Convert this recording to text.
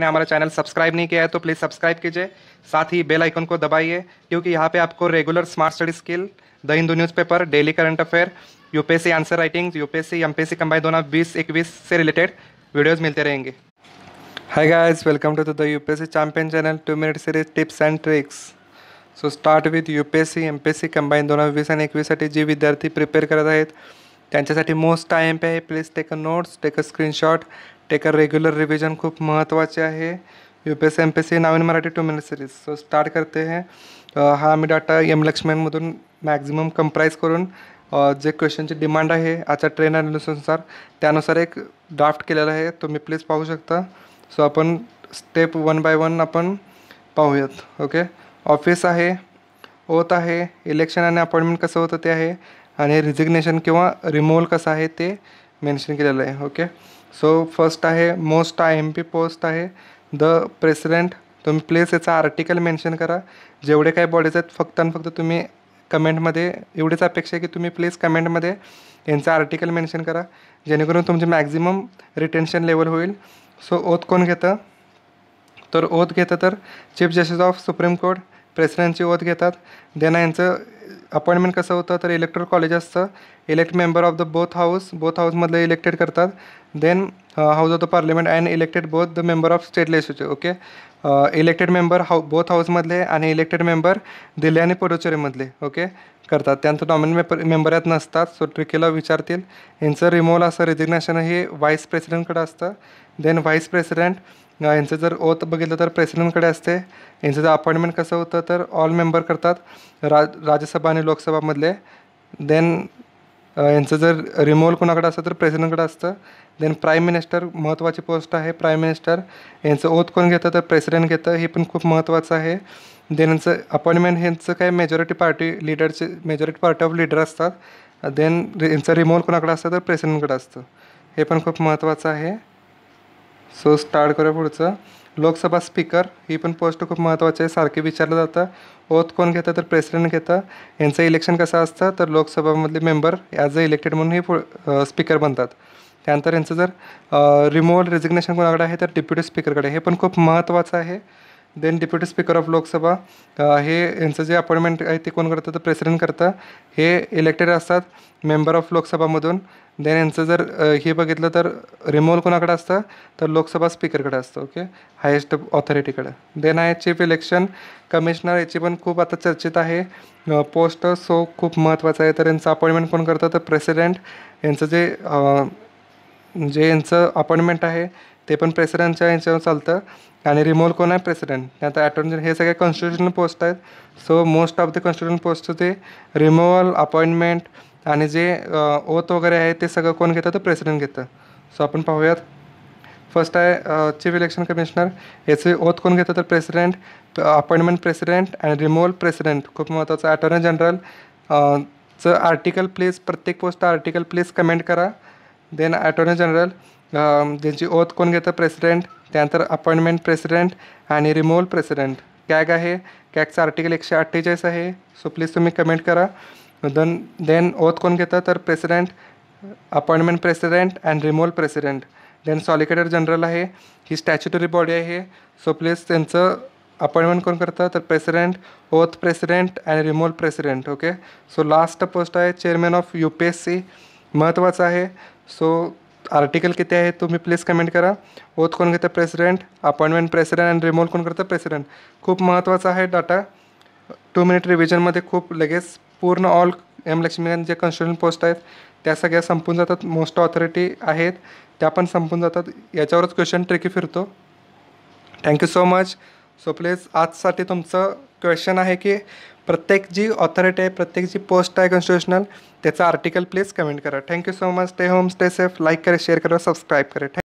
ने हमारा channel subscribe नहीं किया है तो प्लीज़ सब्सक्राइब कीजिए साथ ही बेल आइकन को दबाइए क्योंकि यहाँ पे आपको regular smart study skill the Hindu newspaper daily current affair UPSC answer writing UPSC MPSC combine दोनों बीस इक्कीस से रिलेटेड वीडियोज़ मिलते रहेंगे hi guys welcome to the UPSC champion channel two minute series tips and tricks so start with UPSC MPSC combine दोनों वीस end एकवीससाठी जी विद्यार्थी प्रिपेयर करते हैं त्यांच्यासाठी मोस्ट आय एम पी आहे please take a notes take a screenshot take a regular revision खूप महत्त्वाचे आहे U P S M P S C नवीन Marathi two minute series so start करते हैं हा आम्ही डाटा एम लक्ष्मणमधून मॅक्झिमम कम्प्राईज करून जे क्वेश्चनची डिमांड आहे आजच्या ट्रेन ॲडमिशननुसार त्यानुसार एक ड्राफ्ट केलेला आहे तुम्ही प्लीज पाहू शकता सो आपण स्टेप वन बाय वन आपण पाहूयात ओके ऑफिस आहे होत आहे इलेक्शन आणि अपॉइंटमेंट कसं होतं ते आहे आणि रिझिग्नेशन किंवा रिमूव्हल कसं आहे ते मेन्शन केलेलं आहे ओके सो फर्स्ट आहे most I M P post आहे द प्रेसिडेंट तुम्ही प्लेस याचा आर्टिकल मेन्शन करा जेवढे काही बॉडीज आहेत फक्त आणि फक्त तुम्ही कमेंटमध्ये एवढीच अपेक्षा आहे की तुम्ही प्लीज कमेंटमध्ये यांचा आर्टिकल मेन्शन करा जेणेकरून तुमचे मॅक्झिमम रिटेन्शन लेवल होईल सो ओत कोण घेतं तर ओत घेतं तर chief justice of supreme court प्रेसिडेंटची ओत घेतात देना यांचं अपॉइंटमेंट कसं होतं तर इलेक्टर कॉलेज असतं elect member of the both house both हाऊसमधले इलेक्टेड करतात then house of the parliament and elected both the member of state legislature okay elected member how both हाऊसमधले आणि इलेक्टेड मेंबर दिल्ली आणि पुडुचेरीमधले okay करतात त्यांचं नॉमिन member member यात नसतात so ट्रिकेला विचारतील यांचं रिमोल असं रिजिग्नेशन हे व्हाईस प्रेसिडेंटकडं असतं देन व्हाईस प्रेसिडेंट यांचं जर ओत बघितलं तर प्रेसिडेंटकडे असते यांचं जर अपॉइंटमेंट कसं होतं तर ऑल मेंबर करतात राज्यसभा आणि लोकसभामधले देन यांचं जर रिमोल कोणाकडे असतं तर प्रेसिडेंटकडे असतं देन प्राईम मिनिस्टर महत्त्वाची पोस्ट आहे प्राईम मिनिस्टर यांचं ओत कोण घेतं तर प्रेसिडेंट घेतं हे पण खूप महत्त्वाचं आहे देन यांचं अपॉइंटमेंट ह्यांचं काय मेजॉरिटी पार्टी लिडरचे मेजॉरिटी पार्टी ऑफ लिडर असतात देन यांचं रिमोल कोणाकडे असतं तर प्रेसिडेंटकडे असतं हे पण खूप महत्त्वाचं आहे सो स्टार्ट करूया पुढचं लोकसभा स्पीकर ही पण पोस्ट खूप महत्त्वाची आहे सारखी विचारलं जातं ओथ कोण घेतं तर प्रेसिडेंट घेतं यांचं इलेक्शन कसं असतं तर लोकसभामधले मेंबर ॲज अ इलेक्टेड म्हणून हे स्पीकर बनतात त्यानंतर यांचं जर रिमोवल रेजिग्नेशन कोणाकडे आहे तर डिप्युटी स्पीकरकडे हे पण खूप महत्त्वाचं आहे then deputy speaker of Lok Sabha हे यांचं जे अपॉइंटमेंट आहे ते कोण करतं तर प्रेसिडेंट करतं हे इलेक्टेड असतात मेंबर ऑफ लोकसभामधून देन यांचं जर uh, हे बघितलं तर रिमोवल कोणाकडे असतं तर लोकसभा स्पीकरकडे असतं ओके हायेस्ट ऑथॉरिटीकडे देन आहे चीफ इलेक्शन कमिशनर याची पण खूप आता चर्चेत आहे पोस्ट uh, सो खूप महत्त्वाचा आहे तर यांचं अपॉइंटमेंट कोण करतं तर प्रेसिडेंट यांचं जे uh, जे यांचं अपॉइंटमेंट आहे ते पण प्रेसिडेंटच्या ह्याच्यावर चालतं आणि रिमोल कोण आहे प्रेसिडेंट आता ॲटॉर्नी हे सगळे कॉन्स्टिट्युशनल पोस्ट आहेत so most of the constitution post ते रिमोवल अपॉइंटमेंट आणि जे ओथ वगैरे आहे ते सगळं कोण घेतं तर प्रेसिडेंट घेतं सो आपण पाहूयात फर्स्ट आहे चीफ इलेक्शन कमिशनर याचे ओथ कोण घेतं तर प्रेसिडेंट अपॉइंटमेंट प्रेसिडेंट आणि रिमोवल प्रेसिडेंट खूप महत्त्वाचं अटॉर्नी जनरल चं आर्टिकल प्लीज प्रत्येक पोस्ट आर्टिकल प्लीज कमेंट करा देन अटॉर्नी जनरल ज्यांची ओत कोण घेतं प्रेसिडेंट त्यानंतर अपॉइंटमेंट प्रेसिडेंट आणि रिमूव्हल प्रेसिडेंट कॅग आहे कॅगचं आर्टिकल एकशे अठ्ठेचाळीस आहे सो प्लीज तुम्ही कमेंट करा दन देन ओत कोण घेतं तर president appointment president and removal president then solicitor general आहे ही स्टॅच्युटरी बॉडी आहे सो प्लीज त्यांचं अपॉइंटमेंट कोण करतं तर president oath president and removal president okay so last post आहे chairman of U P S C महत्त्वाचं आहे सो आर्टिकल किती आहे तुम्ही प्लीज कमेंट करा ओथ कोण घेतं president appointment president and removal कोण करतं प्रेसिडेंट खूप महत्त्वाचा आहे डाटा टू मिनिट रिव्हिजनमध्ये खूप लगेच पूर्ण ऑल एम लक्ष्मीकांत जे कन्स्टिट्युशन पोस्ट आहेत त्या सगळ्या संपून जातात मोस्ट ऑथॉरिटी आहेत त्या पण संपून जातात याच्यावरच क्वेश्चन ट्रिकी फिरतो thank you so much so please आजसाठी तुमचं क्वेश्चन आहे की प्रत्येक जी ऑथॉरिटी आहे प्रत्येक जी पोस्ट आहे कॉन्स्टिट्युशनल त्याचा आर्टिकल प्लीज कमेंट करा thank you so much stay home stay safe like करा शेअर करा सबस्क्राईब करा